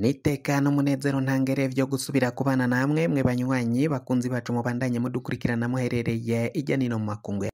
niteka n'umunezero ntangere byo gusubira kubana namwe mwe banywanyi bakunzi bacu mubandanye mudukurikirana muherereye ijya n'ino mu makungu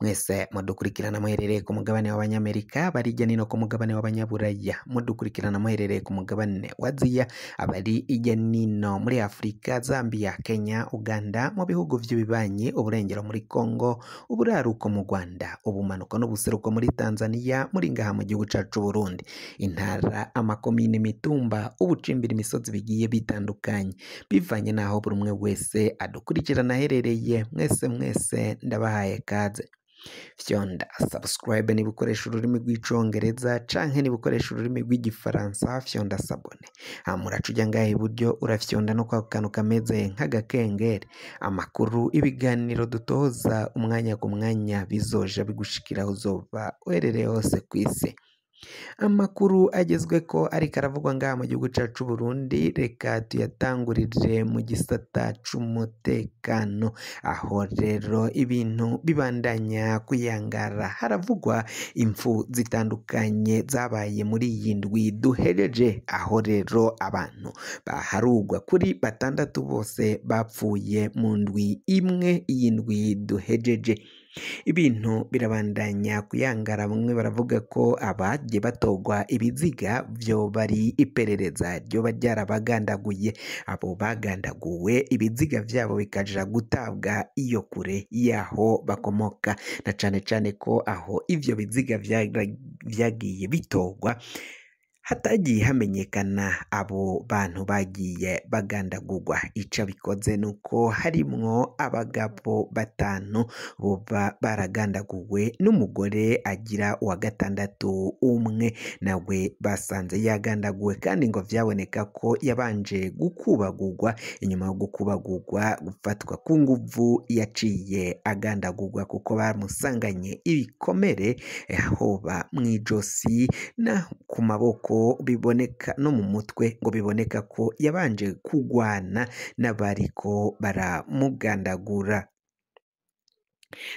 Mwese mudukurikirana muherereye ku mugabane w'Abanyamerika bari hirya no ku mugabane w'Abanyaburaya, mudukurikirana muherereye ku mugabane wa Ziya abari hirya no muri Afurika, Zambia, Kenya, Uganda, mu bihugu by'ibibanyi, uburengero muri Congo, uburaruko mu Rwanda, ubumanuko n'ubuseruko muri Tanzania, muri ngaha mu gihugu cyacu Burundi, intara, amakomine, imitumba, ubucimbira imisozi bigiye bitandukanye, bivanye n'aho buri umwe wese adukurikirana aherereye, mwese mwese ndabahaye kaze fyonda subscribe niba ukoresha ururimi rw'icyongereza canke niba ukoresha ururimi rw'igifaransa fyonda sabone amuraca ah, ujya iburyo urafyonda no kwa kantu kameze nk'agakengeri amakuru ibiganiro dutoza umwanya ku mwanya bizoja bigushikira aho uzoba uherereye hose ku isi Amakuru agezwe ko ariko aravugwa ngaha mu gihugu cyacu c'u Burundi reka tuyatangurire mu gisata c'umutekano, aho rero ibintu bibandanya kuyangara haravugwa impfu zitandukanye zabaye muri iyi ndwi duhereje, aho rero abantu baharurwa kuri batandatu bose bapfuye mu ndwi imwe iyi ndwi duhejeje. Ibintu birabandanya kuyangara bamwe baravuga ko abagiye batogwa ibiziga byo bari iperereza ryoba ryarabagandaguye, abo bagandaguwe ibiziga byabo bikaja gutabwa iyo kure y'aho bakomoka na cane cane ko aho ivyo biziga byagiye bitogwa hatagiye hamenyekana abo bantu bagiye bagandagurwa icyo bikoze ni uko harimwo abagabo batanu baba baragandaguwe n'umugore agira uwa gatandatu umwe nawe basanze yagandaguwe kandi ngo byaboneka ko yabanje gukubagurwa inyuma yo gukubagurwa gufatwa ku nguvu yaciye agandagurwa kuko bamusanganye ibikomere eh, hoba mu ijosi no ku maboko ko biboneka no mu mutwe ngo biboneka ko yabanje kugwana n'abariko baramugandagura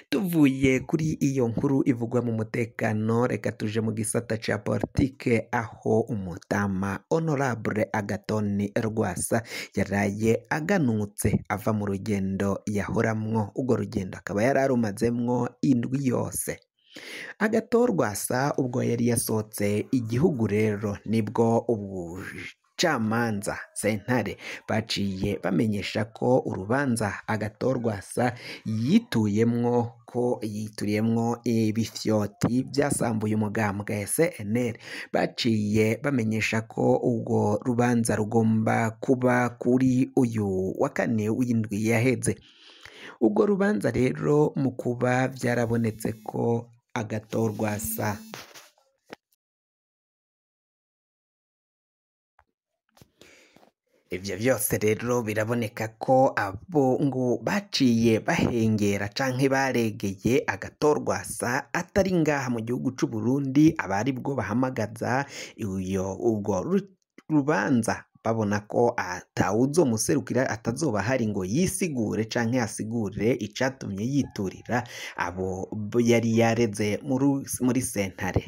tuvuye kuri iyo nkuru ivugwa mu mutekano reka tuje mu gisata cya politike aho umutama honorable agatoni rwasa yaraye aganutse ava mu rugendo yahoramwo urwo rugendo akaba yari arumazemwo indwi yose agatorwasa ubwo yari yasohotse igihugu rero nibwo ubucamanza sentare baciye bamenyesha ko urubanza agatorwasa yituyemwo ko yituriyemwo ibifyoti byasambuye umugambwe CNL baciye bamenyesha ko ubwo rubanza rugomba kuba kuri uyu wa kane w'indwi yaheze ubwo rubanza rero mu kuba byarabonetse ko agatorwa sa ibyo byose rero biraboneka ko abo ngo baciye bahengera canke baregeye agatorwasa atari ngaha mu gihugu c'u Burundi abaribwo bahamagaza iyo ubwo rubanza babona ko atawuzo muserukira atazoba hari ngo yisigure canke asigure icatumye yiturira abo yari yareze muri sentare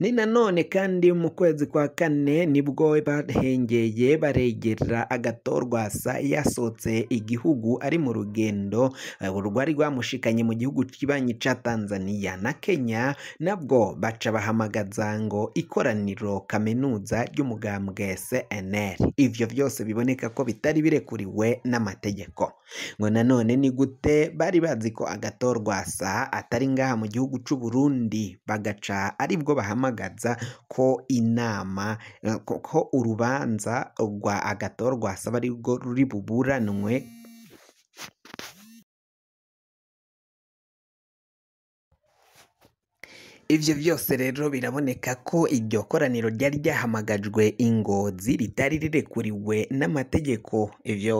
ni nanone kandi mu kwezi kwa kane nibwo bahengeye baregera agatorwasa yasohotse igihugu ari mu rugendo eh, rwari rwamushikanye mu gihugu kibanyi cya tanzania na kenya nabwo baca bahamagaza ngo ikoraniro kaminuza ry'umugambwe cnr ibyo byose biboneka ko bitari birekuriwe n'amategeko ngo nanone ni gute bari bazi ko agatorwasa atari ngaha mu gihugu cy'u burundi bagaca aribwo bahamagaza ko inama eh, ko urubanza rwa agathon rwasaba ari rwo ruri buburanwe ibyo byose rero biraboneka ko iryo koraniro ryari ryahamagajwe ingozi ritari rirekuriwe n'amategeko ibyo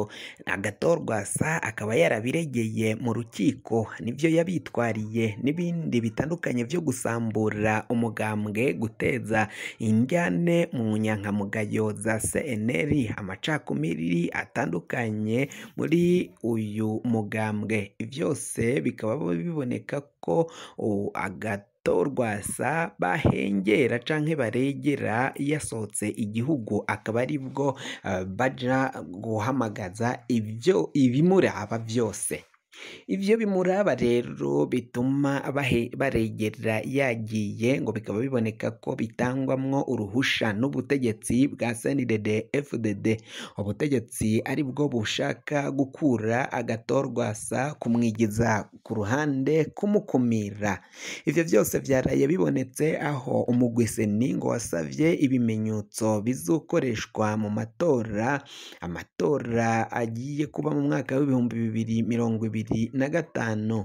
agatorwasa akaba yarabiregeye mu rukiko nibyo yabitwariye n'ibindi bitandukanye byo gusambura umugambwe guteza injyane mu nyankamugayo za cnr amacakubiri atandukanye muri uyu mugambwe byose bikaba biboneka ko agatorwasa to Rwasa bahengera canke baregera yasohotse igihugu akaba aribwo eh, baja guhamagaza ibyo ibimuraba byose. Ibyo bimuraba rero bituma baregera yagiye ngo bikaba biboneka ko bitangwamwo uruhusha n'ubutegetsi bwa CNDD FDD ubutegetsi ari bwo bushaka gukura agatorwasa kumwigiza ku ruhande kumukumira ibyo byose byaraye bibonetse aho umugwiseni ngo wasabye ibimenyetso bizokoreshwa mu matora amatora agiye kuba mu mwaka w'ibihumbi bibiri mirongo ibiri bibiri na gatanu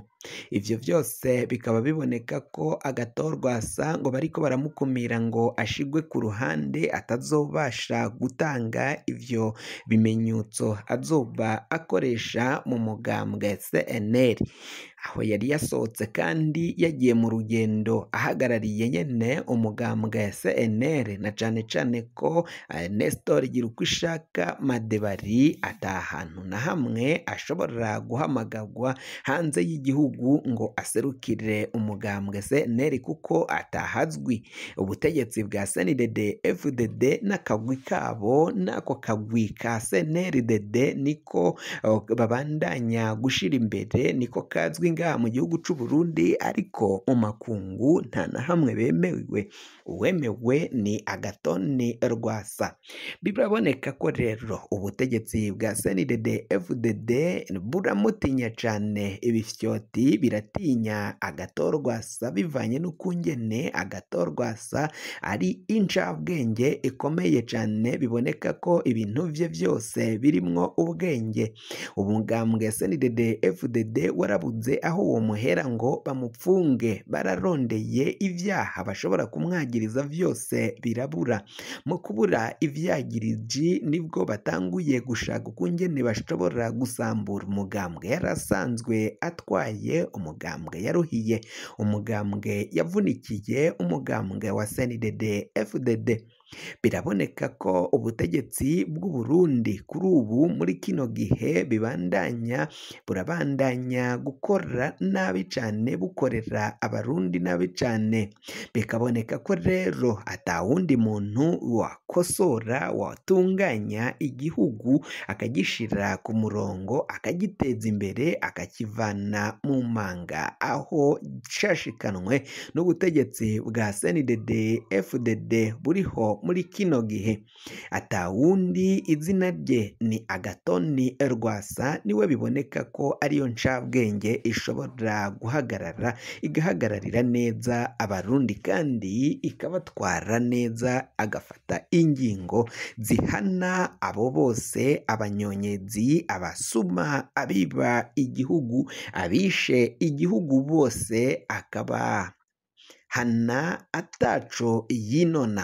Ibyo byose bikaba biboneka ko agatorwa Sango bariko baramukumira ngo ashigwe ku ruhande atazobasha gutanga ibyo bimenyetso azoba akoresha mu mugambwe CNL aho yari yasohotse kandi yagiye mu rugendo ahagarariye nyene umugambwe CNL na cane cane ko eh, Nestor Girukishaka Madebari ata hantu na hamwe ashobora guhamagagwa hanze y'igihugu igihugu ngo aserukire umugambwe snr kuko atahazwi ubutegetsi bwa sndd fdd n'akagwi kabo n'ako kagwi ka dede niko babandanya gushyira imbere niko kazwi ngaha mu gihugu cy'u Burundi ariko mu makungu nta na hamwe bemewe uwemewe ni agatoni rwasa biraboneka ko rero ubutegetsi bwa sndd fdd buramutinya cyane ibisyoti Ibi biratinya agatorwasa bivanye n'ukungene agatorwasa ari injabwenge ikomeye cyane biboneka ko ibintu bye byose birimwo ubwenge umugambwe sndd fdd warabuze aho uwo muhera ngo bamupfunge bararondeye ibyaha bashobora kumwagiriza byose birabura mu kubura ibyagiriji nibwo batanguye gushaka ukungene bashobora gusambura umugambwe yari asanzwe atwaye yaruhiye umugambwe yaruhiye umugambwe yavunikiye umugambwe wa senidede efudede Biraboneka ko ubutegetsi bw'u Burundi kuri ubu muri kino gihe bibandanya burabandanya gukora nabi cane bukorera abarundi nabi cane, bikaboneka ko rero ata wundi muntu wakosora watunganya igihugu akagishira ku murongo akagiteza imbere akakivana mu manga aho cyashikanwe n'ubutegetsi bwa senidede efudede buriho muri kino gihe atawundi izina rye ni agatoni rwasa niwe biboneka ko ariyo ncabwenge ishobora guhagarara igahagararira neza abarundi kandi ikabatwara neza agafata ingingo zihana abo bose abanyonyezi abasuma abiba igihugu abishe igihugu bose akaba hana ataco yinona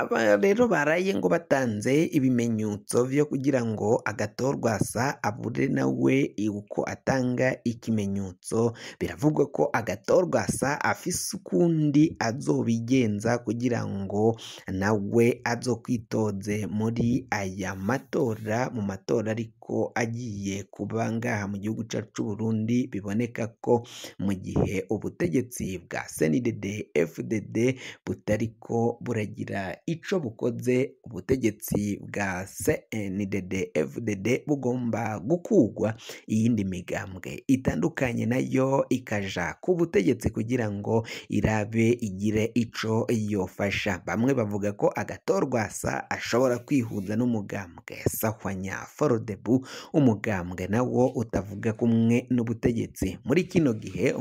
aba rero baraye ngo batanze ibimenyetso byo kugira ngo agatorwasa abure nawe uko atanga ikimenyetso biravugwa ko agatorwasa afise ukundi azobigenza kugira ngo nawe azokwitoze muri aya matora mu matora ariko agiye kuba ngaha mu gihugu cyacu cy'u Burundi biboneka ko mu gihe ubutegetsi bwa CNDD FDD butariko buragira ico bukoze ubutegetsi bwa CNDD FDD bugomba gukugwa iyindi migambwe itandukanye nayo ikaja ku butegetsi kugira ngo irabe igire ico yofasha bamwe bavuga ko agatorwa sa ashobora kwihuza n'umugambwe sahwanya forodebu umugambwe nawo utavuga kumwe n'ubutegetsi muri kino gihe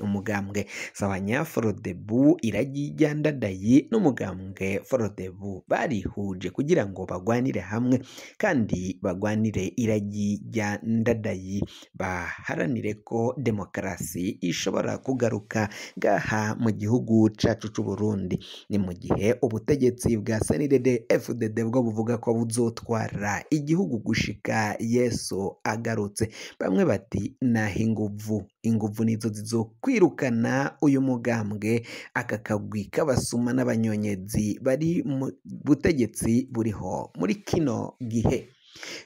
umugambwe sahwanya forodebu iragijyandadayi n'umugambwe forudebu barihuje kugira ngo bagwanire hamwe kandi bagwanire iragi rya ndadayi baharanire ko demokarasi ishobora kugaruka ngaha mu gihugu cyacu cy'u Burundi ni mu gihe ubutegetsi bwa senirede FDD bwo buvuga ko buzotwara igihugu gushika Yesu agarutse bamwe bati nahinguvu ingufu n'inzozi zo kwirukana uyu mugambwe aka kagwi k'abasuma n'abanyonyezi bari mu butegetsi buriho muri kino gihe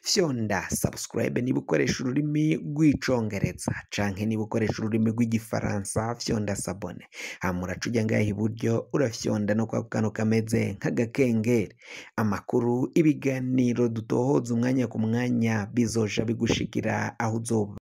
fyonda sabusikarayibe niba ukoresha ururimi rw'icongereza canke niba ukoresha ururimi rw'igifaransa fyonda sabone hamuraca ah, ujya ngaha iburyo urafyonda no kwa kantu kameze nk'agakengeri amakuru ibiganiro dutohoza umwanya ku mwanya bizoja bigushikira aho uzoba